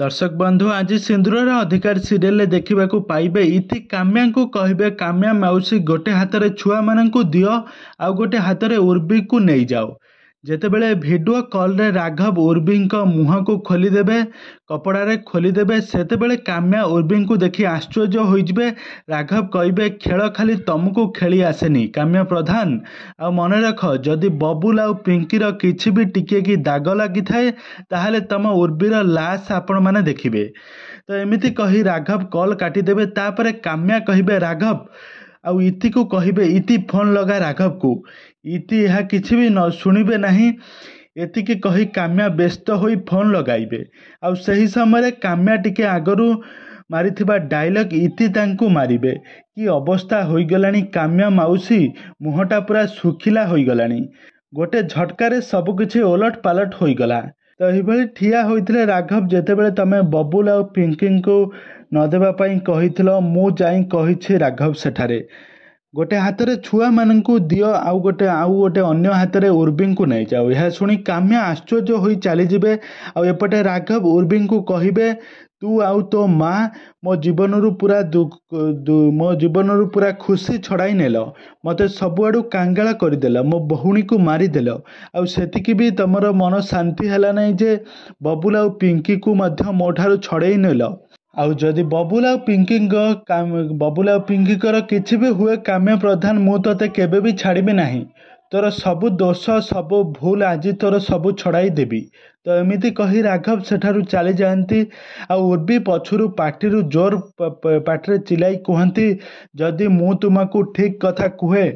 ଦର୍ଶକ ବନ୍ଧୁ ଆଜି ସିନ୍ଦୁରର ଅଧିକାର ସିରିଏଲରେ ଦେଖିବାକୁ ପାଇବେ ଇତି କାମ୍ୟାଙ୍କୁ କହିବେ କାମ୍ୟା ମାଉସୀ ଗୋଟେ ହାତରେ ଛୁଆମାନଙ୍କୁ ଦିଅ ଆଉ ଗୋଟେ ହାତରେ ଉର୍ବିକୁ ନେଇଯାଅ ଯେତେବେଳେ ଭିଡିଓ କଲ୍ରେ ରାଘବ ଉର୍ବିଙ୍କ ମୁହଁକୁ ଖୋଲିଦେବେ କପଡ଼ାରେ ଖୋଲିଦେବେ ସେତେବେଳେ କାମ୍ୟା ଉର୍ବିଙ୍କୁ ଦେଖି ଆଶ୍ଚର୍ଯ୍ୟ ହୋଇଯିବେ ରାଘବ କହିବେ ଖେଳ ଖାଲି ତମକୁ ଖେଳି ଆସେନି କାମ୍ୟା ପ୍ରଧାନ ଆଉ ମନେ ରଖ ଯଦି ବବୁଲ ଆଉ ପିଙ୍କିର କିଛି ବି ଟିକିଏ କି ଦାଗ ଲାଗିଥାଏ ତାହେଲେ ତମ ଉର୍ବିର ଲାସ୍ ଆପଣମାନେ ଦେଖିବେ ତ ଏମିତି କହି ରାଘବ କଲ୍ କାଟିଦେବେ ତାପରେ କାମ୍ୟା କହିବେ ରାଘବ ଆଉ ଇତିକୁ କହିବେ ଇତି ଫୋନ୍ ଲଗା ରାଘବକୁ ଇତି ଏହା କିଛି ବି ନ ଶୁଣିବେ ନାହିଁ ଏତିକି କହି କାମ୍ୟା ବ୍ୟସ୍ତ ହୋଇ ଫୋନ୍ ଲଗାଇବେ ଆଉ ସେହି ସମୟରେ କାମ୍ୟା ଟିକେ ଆଗରୁ ମାରିଥିବା ଡାଇଲଗ୍ ଇତି ତାଙ୍କୁ ମାରିବେ କି ଅବସ୍ଥା ହୋଇଗଲାଣି କାମ୍ୟା ମାଉସୀ ମୁହଁଟା ପୁରା ଶୁଖିଲା ହୋଇଗଲାଣି ଗୋଟେ ଝଟକାରେ ସବୁକିଛି ଓଲଟ ପାଲଟ ହୋଇଗଲା ତ ଏହିଭଳି ଠିଆ ହୋଇଥିଲେ ରାଘବ ଯେତେବେଳେ ତୁମେ ବବୁଲ ଆଉ ପିଙ୍କିଙ୍କୁ ନଦେବା ପାଇଁ କହିଥିଲ ମୁଁ ଯାଇ କହିଛି ରାଘବ ସେଠାରେ ଗୋଟେ ହାତରେ ଛୁଆମାନଙ୍କୁ ଦିଅ ଆଉ ଗୋଟେ ଆଉ ଗୋଟେ ଅନ୍ୟ ହାତରେ ଉର୍ବୀଙ୍କୁ ନେଇଯାଅ ଏହା ଶୁଣି କାମ୍ୟା ଆଶ୍ଚର୍ଯ୍ୟ ହୋଇ ଚାଲିଯିବେ ଆଉ ଏପଟେ ରାଘବ ଉର୍ବିଙ୍କୁ କହିବେ ତୁ ଆଉ ତୋ ମା ମୋ ଜୀବନରୁ ପୁରା ମୋ ଜୀବନରୁ ପୁରା ଖୁସି ଛଡ଼ାଇ ନେଲ ମୋତେ ସବୁଆଡ଼ୁ କାଙ୍ଗାଳ କରିଦେଲ ମୋ ଭଉଣୀକୁ ମାରିଦେଲ ଆଉ ସେତିକି ବି ତମର ମନ ଶାନ୍ତି ହେଲା ନାହିଁ ଯେ ବବୁଲ ଆଉ ପିଙ୍କିକୁ ମଧ୍ୟ ମୋ ଠାରୁ ଛଡ଼େଇ ନେଲ ଆଉ ଯଦି ବବୁଲ ଆଉ ପିଙ୍କିଙ୍କ ବବୁଲ ଆଉ ପିଙ୍କିଙ୍କର କିଛି ବି ହୁଏ କାମ୍ୟ ପ୍ରଧାନ ମୁଁ ତୋତେ କେବେ ବି ଛାଡ଼ିବି ନାହିଁ ତୋର ସବୁ ଦୋଷ ସବୁ ଭୁଲ ଆଜି ତୋର ସବୁ ଛଡ଼ାଇ ଦେବି ତ ଏମିତି କହି ରାଘବ ସେଠାରୁ ଚାଲିଯାଆନ୍ତି ଆଉ ଉର୍ବି ପଛରୁ ପାଟିରୁ ଜୋର ପାଟିରେ ଚିଲାଇ କୁହନ୍ତି ଯଦି ମୁଁ ତୁମକୁ ଠିକ୍ କଥା କୁହେ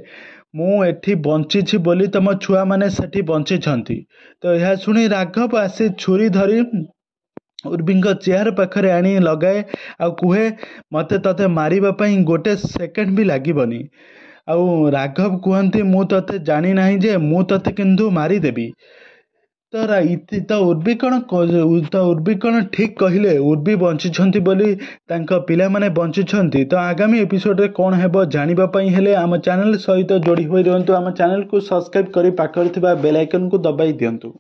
ମୁଁ ଏଠି ବଞ୍ଚିଛି ବୋଲି ତୁମ ଛୁଆମାନେ ସେଠି ବଞ୍ଚିଛନ୍ତି ତ ଏହା ଶୁଣି ରାଘବ ଆସି ଛୁରୀ ଧରି ଉର୍ବୀଙ୍କ ଚେୟାର ପାଖରେ ଆଣି ଲଗାଏ ଆଉ କୁହେ ମୋତେ ତୋତେ ମାରିବା ପାଇଁ ଗୋଟେ ସେକେଣ୍ଡ ବି ଲାଗିବନି ଆଉ ରାଘବ କୁହନ୍ତି ମୁଁ ତୋତେ ଜାଣି ନାହିଁ ଯେ ମୁଁ ତୋତେ କିନ୍ତୁ ମାରିଦେବି ତ ଇତି ତ ଉର୍ବି କ'ଣ ତ ଉର୍ବୀ କ'ଣ ଠିକ୍ କହିଲେ ଉର୍ବୀ ବଞ୍ଚିଛନ୍ତି ବୋଲି ତାଙ୍କ ପିଲାମାନେ ବଞ୍ଚିଛନ୍ତି ତ ଆଗାମୀ ଏପିସୋଡ଼ରେ କ'ଣ ହେବ ଜାଣିବା ପାଇଁ ହେଲେ ଆମ ଚ୍ୟାନେଲ୍ ସହିତ ଯୋଡ଼ି ହୋଇ ରୁହନ୍ତୁ ଆମ ଚ୍ୟାନେଲ୍କୁ ସବସ୍କ୍ରାଇବ୍ କରି ପାଖରେ ଥିବା ବେଲ୍ ଆଇକନ୍କୁ ଦବାଇ ଦିଅନ୍ତୁ